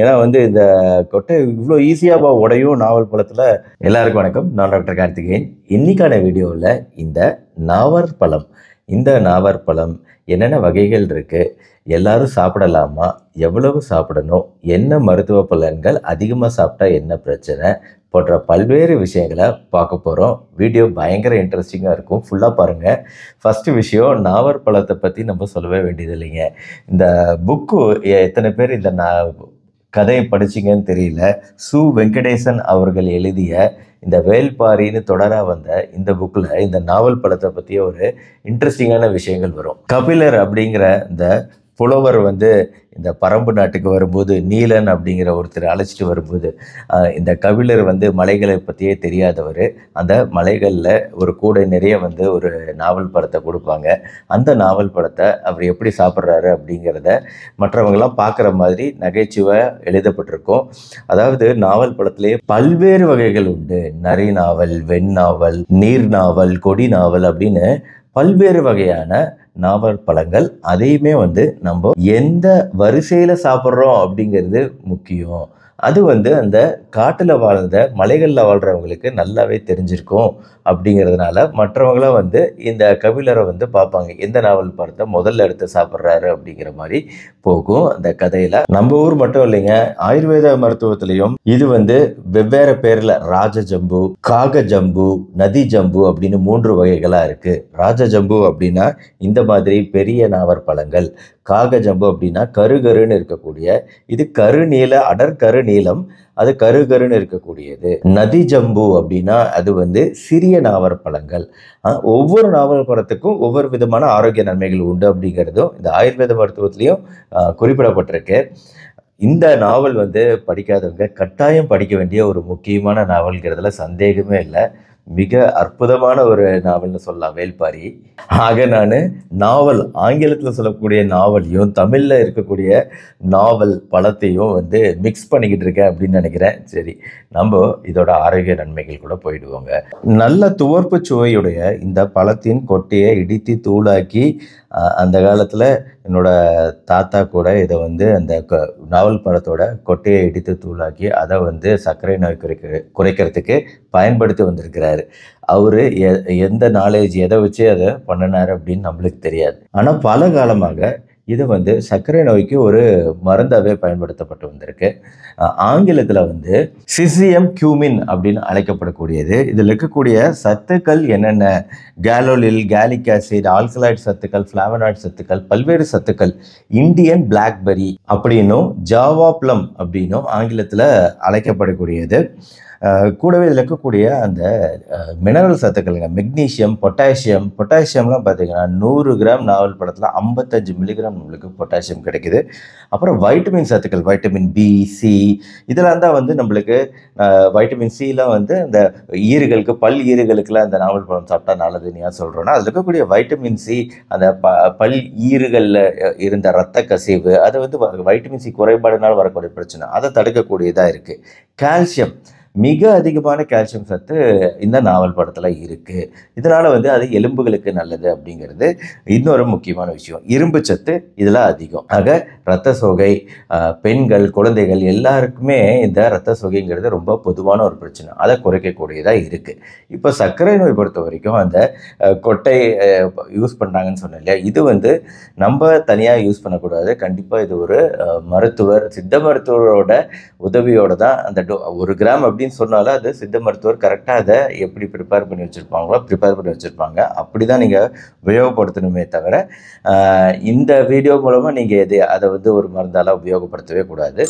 ஏன்னா வந்து இந்த கொட்டை இவ்வளோ ஈஸியாக உடையும் நாவல் பழத்தில் எல்லாருக்கும் வணக்கம் நான் டாக்டர் கார்த்திகேயன் இன்றைக்கான வீடியோவில் இந்த நாவர் பழம் இந்த நாவர் பழம் என்னென்ன வகைகள் இருக்குது எல்லாரும் சாப்பிடலாமா எவ்வளவு சாப்பிடணும் என்ன மருத்துவ பலன்கள் அதிகமாக சாப்பிட்டா என்ன பிரச்சனை போன்ற பல்வேறு விஷயங்களை பார்க்க போகிறோம் வீடியோ பயங்கர இன்ட்ரெஸ்டிங்காக இருக்கும் ஃபுல்லாக பாருங்கள் ஃபஸ்ட்டு விஷயம் நாவர் பழத்தை பற்றி நம்ம சொல்லவே வேண்டியது இல்லைங்க இந்த புக்கு எத்தனை பேர் இந்த கதையை படிச்சிங்கன்னு தெரியல சு வெங்கடேசன் அவர்கள் எழுதிய இந்த வேல்பாரின்னு தொடராக வந்த இந்த புக்கில் இந்த நாவல் படத்தை பற்றிய ஒரு இன்ட்ரெஸ்டிங்கான விஷயங்கள் வரும் கபிலர் அப்படிங்கிற இந்த புலவர் வந்து இந்த பரம்பு நாட்டுக்கு வரும்போது நீலன் அப்படிங்கிற ஒருத்தர் அழைச்சிட்டு வரும்போது இந்த கவிழர் வந்து மலைகளை பற்றியே தெரியாதவர் அந்த மலைகளில் ஒரு கூடை நிறைய வந்து ஒரு நாவல் படத்தை கொடுப்பாங்க அந்த நாவல் படத்தை அவர் எப்படி சாப்பிட்றாரு அப்படிங்கிறத மற்றவங்களாம் பார்க்குற மாதிரி நகைச்சுவை எழுதப்பட்டிருக்கும் அதாவது நாவல் படத்திலேயே பல்வேறு வகைகள் உண்டு நரி நாவல் வெண் நாவல் நீர் நாவல் கொடி நாவல் அப்படின்னு பல்வேறு வகையான நாவல் பழங்கள் அதையுமே வந்து நம்ம எந்த வரிசையில் சாப்பிட்றோம் அப்படிங்கிறது முக்கியம் அது வந்து அந்த காட்டில் வாழ்ந்த மலைகளில் வாழ்கிறவங்களுக்கு நல்லாவே தெரிஞ்சிருக்கும் அப்படிங்கிறதுனால மற்றவங்களாம் வந்து இந்த கபிலரை வந்து பார்ப்பாங்க எந்த நாவல் பார்த்தா முதல்ல எடுத்து சாப்பிட்றாரு அப்படிங்கிற மாதிரி போகும் அந்த கதையில் நம்ம ஊர் மட்டும் இல்லைங்க ஆயுர்வேத மருத்துவத்திலையும் இது வந்து வெவ்வேறு பேரில் ராஜ ஜம்பு காக ஜம்பு நதி ஜம்பு அப்படின்னு மூன்று வகைகளாக இருக்குது ராஜ ஜம்பு அப்படின்னா இந்த மாதிரி பெரிய பழங்கள் காக ஜம்பு அப்படின்னா கருகருன்னு இருக்கக்கூடிய இது கருநீல அடர் கருநீல நீளம் அது கரு கருன்னு இருக்கக்கூடியது நதி ஜம்பு அப்படின்னா அது வந்து சிறிய நாவற்பழங்கள் ஒவ்வொரு நாவற்பழத்துக்கும் ஒவ்வொரு விதமான ஆரோக்கிய நன்மைகள் உண்டு அப்படிங்கிறதும் இந்த ஆயுர்வேத மருத்துவத்திலையும் குறிப்பிடப்பட்டிருக்கு இந்த நாவல் வந்து படிக்காதவங்க கட்டாயம் படிக்க வேண்டிய ஒரு முக்கியமான நாவல்கிறதுல சந்தேகமே இல்லை மிக அற்புதமான ஒரு நாவல்னு சொல்லலாம் வேல்பாரி ஆக நான் நாவல் ஆங்கிலத்தில் சொல்லக்கூடிய நாவலையும் தமிழில் இருக்கக்கூடிய நாவல் பழத்தையும் வந்து மிக்ஸ் பண்ணிக்கிட்டு இருக்கேன் அப்படின்னு நினைக்கிறேன் சரி நம்ம இதோட ஆரோக்கிய நன்மைகள் கூட போயிடுவோங்க நல்ல துவர்ப்பு சுவையுடைய இந்த பழத்தின் கொட்டையை இடித்து தூளாக்கி அந்த காலத்தில் என்னோடய தாத்தா கூட இதை வந்து அந்த க நாவல் பழத்தோட கொட்டையை இடித்து தூளாக்கி அதை வந்து சர்க்கரை நோய் குறைக்க குறைக்கிறதுக்கு பயன்படுத்தி வந்திருக்கிறாரு அவர் எ எந்த நாலேஜ் எதை வச்சு அதை பண்ணினார் அப்படின்னு நம்மளுக்கு தெரியாது ஆனால் பல காலமாக இது வந்து சர்க்கரை நோய்க்கு ஒரு மருந்தாகவே பயன்படுத்தப்பட்டு வந்திருக்கு ஆங்கிலத்தில் வந்து சிசியம் கியூமின் அப்படின்னு அழைக்கப்படக்கூடியது இதில் இருக்கக்கூடிய சத்துக்கள் என்னென்ன கேலோலில் கேலிக் ஆசிட் ஆல்கலாய்ட் சத்துக்கள் ஃப்ளாவனாய்ட் சத்துக்கள் பல்வேறு சத்துக்கள் இந்தியன் பிளாக்பெரி அப்படின்னும் ஜாவா அப்படின்னும் ஆங்கிலத்தில் அழைக்கப்படக்கூடியது கூடவே இதில் இருக்கக்கூடிய அந்த மினரல் சத்துக்கள்ங்க மெக்னீஷியம் பொட்டாசியம் பொட்டாசியம்லாம் பார்த்தீங்கன்னா நூறு கிராம் நாவல் படத்தில் ஐம்பத்தஞ்சு மில்லிகிராம் தான் நம்மளுக்கு பொட்டாசியம் கிடைக்குது அப்புறம் வைட்டமின் சத்துக்கள் வைட்டமின் பி சி இதெல்லாம் தான் வந்து நம்மளுக்கு வைட்டமின் சிலாம் வந்து அந்த ஈறுகளுக்கு பல் ஈறுகளுக்கெல்லாம் அந்த நாவல் பழம் சாப்பிட்டா நல்லதுன்னு ஏன் சொல்கிறோன்னா அதில் இருக்கக்கூடிய வைட்டமின் சி அந்த ப பல் ஈறுகளில் இருந்த ரத்த கசிவு அது வந்து வைட்டமின் சி குறைபாடுனால் வரக்கூடிய பிரச்சனை அதை தடுக்கக்கூடியதாக இருக்குது கால்சியம் மிக அதிகமான கால்சியம் சத்து இந்த நாவல் படத்தில் இருக்குது இதனால் வந்து அது எலும்புகளுக்கு நல்லது அப்படிங்கிறது இன்னொரு முக்கியமான விஷயம் இரும்பு சத்து இதில் அதிகம் ஆக இரத்த சோகை பெண்கள் குழந்தைகள் எல்லாருக்குமே இந்த இரத்த சோகைங்கிறது ரொம்ப பொதுவான ஒரு பிரச்சனை அதை குறைக்கக்கூடியதாக இருக்குது இப்போ சர்க்கரை நோய் பொறுத்த வரைக்கும் அந்த கொட்டை யூஸ் பண்ணுறாங்கன்னு சொன்னேன் இல்லையா இது வந்து நம்ம தனியாக யூஸ் பண்ணக்கூடாது கண்டிப்பாக இது ஒரு மருத்துவர் சித்த மருத்துவரோட உதவியோடு தான் அந்த டோ ஒரு கிராம் அப்படி அப்படின்னு சொன்னால அது சித்த மருத்துவர் கரெக்டாக அதை எப்படி ப்ரிப்பேர் பண்ணி வச்சுருப்பாங்களோ ப்ரிப்பேர் பண்ணி வச்சுருப்பாங்க அப்படி தான் நீங்கள் உபயோகப்படுத்தணுமே தவிர இந்த வீடியோ மூலமாக நீங்கள் எது அதை வந்து ஒரு மருந்தால் உபயோகப்படுத்தவே கூடாது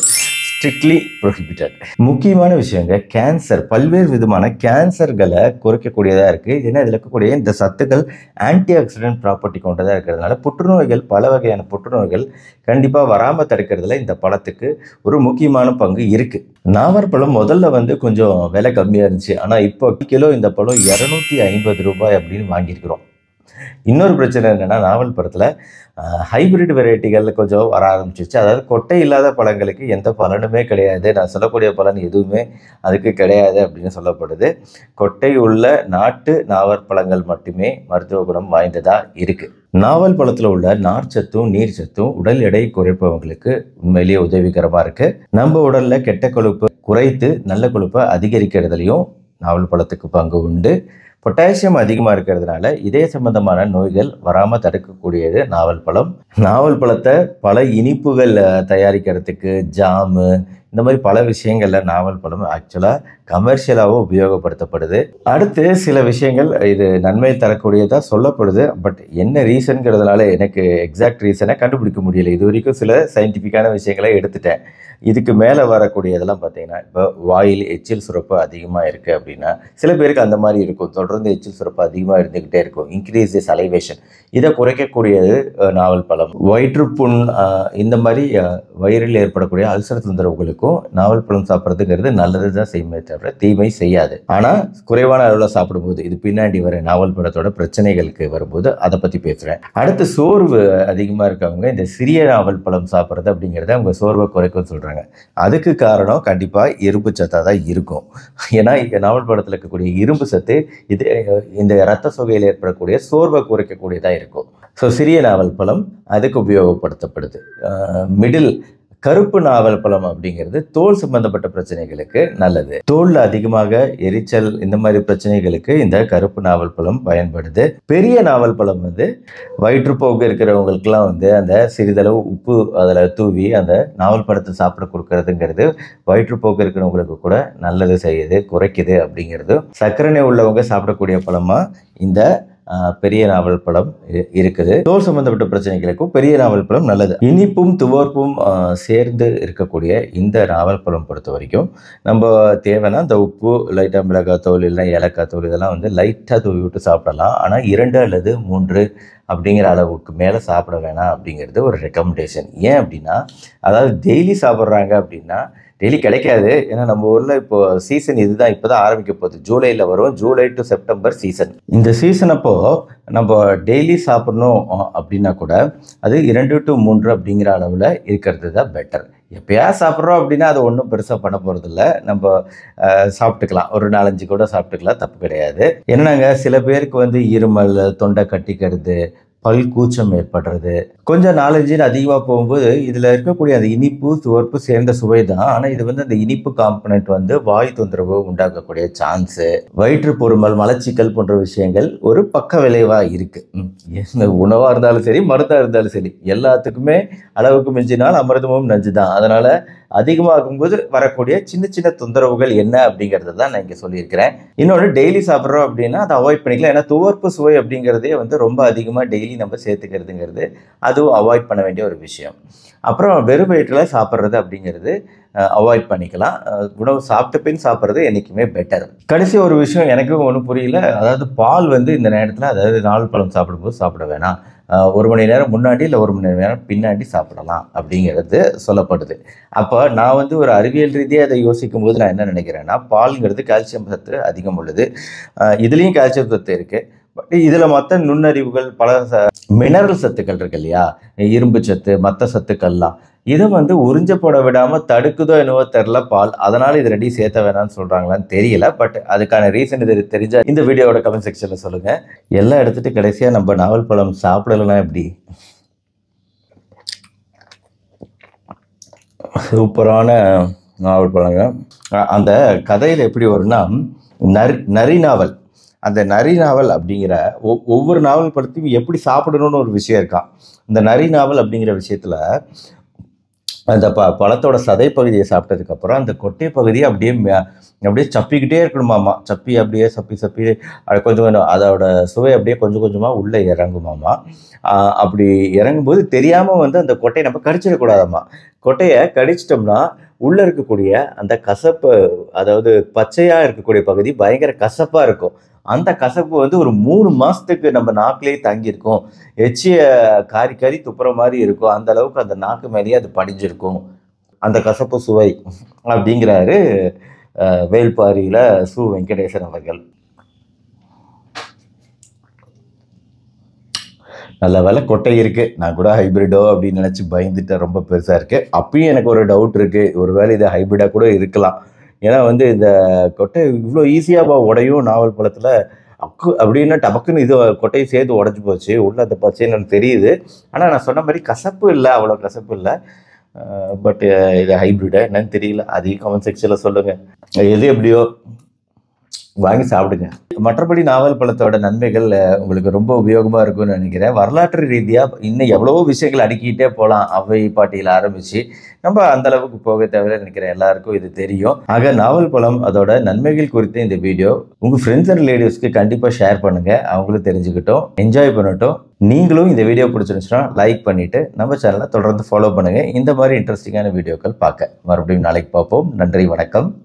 ஸ்ட்ரிக்ட்லி ப்ரொஹிபிட்டட் முக்கியமான விஷயங்க கேன்சர் பல்வேறு விதமான கேன்சர்களை குறைக்கக்கூடியதாக இருக்குது ஏன்னா இதில் இருக்கக்கூடிய இந்த சத்துக்கள் ஆன்டி ஆக்சிடென்ட் ப்ராப்பர்ட்டி கொண்டதாக இருக்கிறதுனால புற்றுநோய்கள் பல வகையான புற்றுநோய்கள் கண்டிப்பாக வராமல் தடுக்கிறதுல இந்த பழத்துக்கு ஒரு முக்கியமான பங்கு இருக்குது நாவற்பழம் முதல்ல வந்து கொஞ்சம் விலை கம்மியாக இருந்துச்சு ஆனால் இப்போ கிலோ இந்த பழம் இரநூத்தி ஐம்பது ரூபாய் அப்படின்னு வாங்கியிருக்கிறோம் இன்னொரு பிரச்சனை என்னென்னா நாவல் படத்தில் ஹைபிரிட் வெரைட்டிகள் கொஞ்சம் வர ஆரம்பிச்சிச்சு அதாவது கொட்டை இல்லாத பழங்களுக்கு எந்த பலனுமே கிடையாது நான் சொல்லக்கூடிய பலன் எதுவுமே அதுக்கு கிடையாது அப்படின்னு சொல்லப்படுது கொட்டை உள்ள நாட்டு நாவல் பழங்கள் மட்டுமே மருத்துவ குணம் வாய்ந்ததாக இருக்குது நாவல் பழத்தில் உள்ள நார் சத்தும் நீர் சத்தும் உடல் எடை குறைப்பவங்களுக்கு உண்மையிலேயே உதவிகரமாக இருக்குது நம்ம உடலில் கெட்ட கொழுப்பு குறைத்து நல்ல கொழுப்பை அதிகரிக்கிறதுலையும் நாவல் பழத்துக்கு பங்கு உண்டு பொட்டாசியம் அதிகமாக இருக்கிறதுனால இதய சம்பந்தமான நோய்கள் வராமல் தடுக்கக்கூடியது நாவல் பழம் நாவல் பழத்தை பல இனிப்புகள் தயாரிக்கிறதுக்கு ஜாமு இந்த மாதிரி பல விஷயங்களில் நாவல் படம் ஆக்சுவலாக கமர்ஷியலாகவும் உபயோகப்படுத்தப்படுது அடுத்து சில விஷயங்கள் இது நன்மை தரக்கூடியதாக சொல்லப்படுது பட் என்ன ரீசன்கிறதுனால எனக்கு எக்ஸாக்ட் ரீசனை கண்டுபிடிக்க முடியலை இது வரைக்கும் சில சயின்டிஃபிக்கான விஷயங்களை எடுத்துட்டேன் இதுக்கு மேலே வரக்கூடியதெல்லாம் பார்த்தீங்கன்னா இப்போ வாயில் எச்சில் சுரப்பு அதிகமாக இருக்குது அப்படின்னா சில பேருக்கு அந்த மாதிரி இருக்கும் தொடர்ந்து எச்சில் சுரப்பு அதிகமாக இருந்துக்கிட்டே இருக்கும் இன்க்ரீஸ் இஸ் அலைவேஷன் இதை குறைக்கக்கூடியது நாவல் பழம் வயிற்றுப்புண் இந்த மாதிரி வயிறில் ஏற்படக்கூடிய அல்சர் தொந்தரவுகளுக்கும் இருக்கும் நாவல் பழம் சாப்பிட்றதுங்கிறது நல்லது தான் செய்யுமே தவிர தீமை செய்யாது ஆனால் குறைவான அளவில் சாப்பிடும்போது இது பின்னாடி வர நாவல் பழத்தோட பிரச்சனைகளுக்கு வரும்போது அதை பற்றி பேசுகிறேன் அடுத்து சோர்வு அதிகமாக இருக்கவங்க இந்த சிறிய நாவல் பழம் சாப்பிட்றது அப்படிங்கிறத அவங்க சோர்வை குறைக்கும் சொல்கிறாங்க அதுக்கு காரணம் கண்டிப்பாக இரும்பு சத்தாக தான் இருக்கும் ஏன்னா நாவல் பழத்தில் இருக்கக்கூடிய இரும்பு சத்து இது இந்த ரத்த சுகையில் ஏற்படக்கூடிய சோர்வை குறைக்கக்கூடியதாக இருக்கும் ஸோ சிறிய நாவல் பழம் அதுக்கு உபயோகப்படுத்தப்படுது மிடில் கருப்பு நாவல் பழம் அப்படிங்கிறது தோல் சம்பந்தப்பட்ட பிரச்சனைகளுக்கு நல்லது தோல் அதிகமாக எரிச்சல் இந்த மாதிரி பிரச்சனைகளுக்கு இந்த கருப்பு நாவல் பழம் பயன்படுது பெரிய நாவல் பழம் வந்து வயிற்றுப்போக்கு இருக்கிறவங்களுக்குலாம் வந்து அந்த சிறிதளவு உப்பு அதில் தூவி அந்த நாவல் பழத்தை சாப்பிட கொடுக்கறதுங்கிறது வயிற்றுப்போக்கு இருக்கிறவங்களுக்கு கூட நல்லது செய்யுது குறைக்குது அப்படிங்கிறது சர்க்கரை உள்ளவங்க சாப்பிடக்கூடிய பழமாக இந்த பெரிய நாவல் படம் இருக்குது தோல் சம்பந்தப்பட்ட பிரச்சனைகளுக்கும் பெரிய நாவல் படம் நல்லது இனிப்பும் துவர்ப்பும் சேர்ந்து இருக்கக்கூடிய இந்த ராவல் படம் பொறுத்த வரைக்கும் நம்ம தேவைன்னா இந்த உப்பு லைட்டாக மிளகாய் தோல் இல்லை ஏலக்காய் தோல் இதெல்லாம் வந்து லைட்டாக தூவி விட்டு சாப்பிடலாம் ஆனால் இரண்டு அல்லது மூன்று அப்படிங்கிற அளவுக்கு மேலே சாப்பிட வேணாம் அப்படிங்கிறது ஒரு ரெக்கமெண்டேஷன் ஏன் அப்படின்னா அதாவது டெய்லி சாப்பிட்றாங்க அப்படின்னா டெய்லி கிடைக்காது ஏன்னா நம்ம ஊரில் இப்போ சீசன் இதுதான் இப்போ தான் ஆரம்பிக்க போகுது ஜூலையில் வரும் ஜூலை டு செப்டம்பர் சீசன் இந்த சீசன் அப்போ நம்ம டெய்லி சாப்பிட்ணும் அப்படின்னா கூட அது இரண்டு டு மூன்று அப்படிங்கிற அளவில் இருக்கிறது தான் பெட்டர் எப்பயா சாப்பிட்றோம் அப்படின்னா அது ஒன்றும் பெருசாக பண்ண போகிறதில்ல நம்ம சாப்பிட்டுக்கலாம் ஒரு நாலஞ்சு கூட சாப்பிட்டுக்கலாம் தப்பு கிடையாது என்னன்னாங்க சில பேருக்கு வந்து இருமல் தொண்டை கட்டிக்கிறது பல் கூச்சம் ஏற்படுறது கொஞ்சம் நாலஞ்சின்னு அதிகமாக போகும்போது இதில் இருக்கக்கூடிய அந்த இனிப்பு சுவர்ப்பு சேர்ந்த சுவை தான் ஆனால் இது வந்து அந்த இனிப்பு காம்பனண்ட் வந்து வாய் தொந்தரவு உண்டாக்கக்கூடிய சான்ஸு வயிற்று பொறுமல் மலச்சிக்கல் போன்ற விஷயங்கள் ஒரு பக்க விளைவாக இருக்குது உணவாக இருந்தாலும் சரி மருந்தாக இருந்தாலும் சரி எல்லாத்துக்குமே அளவுக்கு மிஞ்சினால் அமிர்தமும் நஞ்சு தான் அதனால் அதிகமாகும்போது வரக்கூடிய சின்ன சின்ன தொந்தரவுகள் என்ன அப்படிங்கிறது தான் நான் இங்கே சொல்லியிருக்கிறேன் இன்னொன்று டெய்லி சாப்பிட்றோம் அப்படின்னா அதை அவாய்ட் பண்ணிக்கலாம் ஏன்னா துவர்ப்பு சுவை அப்படிங்கிறதே வந்து ரொம்ப அதிகமாக டெய்லி நம்ம சேர்த்துக்கிறதுங்கிறது அதுவும் அவாய்ட் பண்ண வேண்டிய ஒரு விஷயம் அப்புறம் வெறும் வயிற்றில் சாப்பிட்றது அப்படிங்கிறது அவாய்ட் பண்ணிக்கலாம் உணவு சாப்பிட்ட பின் சாப்பிட்றது என்றைக்குமே பெட்டர் கடைசி ஒரு விஷயம் எனக்கும் ஒன்றும் புரியல அதாவது பால் வந்து இந்த நேரத்தில் அதாவது நாள் பழம் சாப்பிடும்போது சாப்பிட வேணாம் ஒரு மணி நேரம் முன்னாடி இல்லை ஒரு மணி நேரம் பின்னாடி சாப்பிடலாம் அப்படிங்கிறது சொல்லப்படுது அப்போ நான் வந்து ஒரு அறிவியல் ரீதியாக அதை யோசிக்கும் போது நான் என்ன நினைக்கிறேன்னா பால்ங்கிறது கால்சியம் சத்து அதிகம் உள்ளது இதுலேயும் கால்சியம் சத்து இருக்குது இதில் மற்ற நுண்ணறிவுகள் பல மினரல் சத்துக்கள் இருக்கு இல்லையா இரும்பு சத்து மற்ற சத்துக்கள்லாம் இதை வந்து உறிஞ்சப்பட விடாமல் தடுக்குதோ என்னவோ தெரில பால் அதனால் இது ரெடி சேர்த்த வேணாம்னு சொல்கிறாங்களான்னு தெரியல பட் அதுக்கான ரீசன் இது தெரிஞ்சால் இந்த வீடியோட கமெண்ட் செக்ஷனில் சொல்லுங்கள் எல்லாம் எடுத்துகிட்டு கடைசியாக நம்ம நாவல் பழம் சாப்பிடலாம் எப்படி சூப்பரான நாவல் பழங்க அந்த கதையில் எப்படி வரும்னா நரி நரி நாவல் அந்த நரி நாவல் அப்படிங்கிற ஒவ்வொரு நாவல் படத்தையும் எப்படி சாப்பிடணும்னு ஒரு விஷயம் இருக்கான் இந்த நரி நாவல் அப்படிங்கிற விஷயத்தில் அந்த ப பழத்தோட சதை பகுதியை சாப்பிட்டதுக்கப்புறம் அந்த கொட்டை பகுதியை அப்படியே அப்படியே சப்பிக்கிட்டே இருக்கணுமாமா சப்பி அப்படியே சப்பி சப்பி கொஞ்சம் கொஞ்சம் அதோட சுவை அப்படியே கொஞ்சம் கொஞ்சமாக உள்ளே இறங்குமாமா அப்படி இறங்கும்போது தெரியாமல் வந்து அந்த கொட்டையை நம்ம கடிச்சிடக்கூடாதாம்மா கொட்டையை கடிச்சிட்டோம்னா உள்ளே இருக்கக்கூடிய அந்த கசப்பு அதாவது பச்சையாக இருக்கக்கூடிய பகுதி பயங்கர கசப்பாக இருக்கும் அந்த கசப்பு வந்து ஒரு மூணு மாதத்துக்கு நம்ம நாக்கிலே தங்கியிருக்கும் எச்சிய காரி காரி துப்புற மாதிரி இருக்கும் அந்த அளவுக்கு அந்த நாக்கு மேலேயே அது படிஞ்சிருக்கும் அந்த கசப்பு சுவை அப்படிங்கிறாரு வேல்பாரியில் சு வெங்கடேசன் அவர்கள் நல்ல வேலை கொட்டை இருக்குது நான் கூட ஹைப்ரிடோ அப்படின்னு நினச்சி பயந்துட்டேன் ரொம்ப பெருசாக இருக்குது அப்பயும் எனக்கு ஒரு டவுட் இருக்குது ஒரு வேலை இது ஹைப்ரிடாக கூட இருக்கலாம் ஏன்னா வந்து இந்த கொட்டை இவ்வளோ ஈஸியாக உடையும் நாவல் பழத்தில் அக்கு அப்படின்னா டபக்குன்னு இது கொட்டையை சேர்த்து உடஞ்சி போச்சு உள்ளே அந்த பச்சைன்னு தெரியுது ஆனால் நான் சொன்ன மாதிரி கசப்பு இல்லை அவ்வளோ கசப்பு இல்லை பட் இது ஹைப்ரிடா என்னன்னு தெரியல அதையும் கமெண்ட் செக்ஷனில் சொல்லுங்கள் எது எப்படியோ வாங்கி சாப்பிடுங்க மற்றபடி நாவல் பழத்தோட நன்மைகள் உங்களுக்கு ரொம்ப உபயோகமாக இருக்கும்னு நினைக்கிறேன் வரலாற்று ரீதியாக இன்னும் எவ்வளவோ விஷயங்கள் அடுக்கிட்டே போகலாம் அவை பாட்டியில் ஆரம்பித்து நம்ம அந்த அளவுக்கு போக தேவையில்லை நினைக்கிறேன் எல்லாருக்கும் இது தெரியும் ஆக நாவல் பழம் அதோட நன்மைகள் குறித்து இந்த வீடியோ உங்கள் ஃப்ரெண்ட்ஸ் அண்ட் லேடிஸ்க்கு கண்டிப்பாக ஷேர் பண்ணுங்கள் அவங்களும் தெரிஞ்சுக்கிட்டோம் என்ஜாய் பண்ணட்டும் நீங்களும் இந்த வீடியோ பிடிச்சிருந்துச்சுன்னா லைக் பண்ணிவிட்டு நம்ம சேனலை தொடர்ந்து ஃபாலோ பண்ணுங்கள் இந்த மாதிரி இன்ட்ரெஸ்டிங்கான வீடியோக்கள் பார்க்க மறுபடியும் நாளைக்கு பார்ப்போம் நன்றி வணக்கம்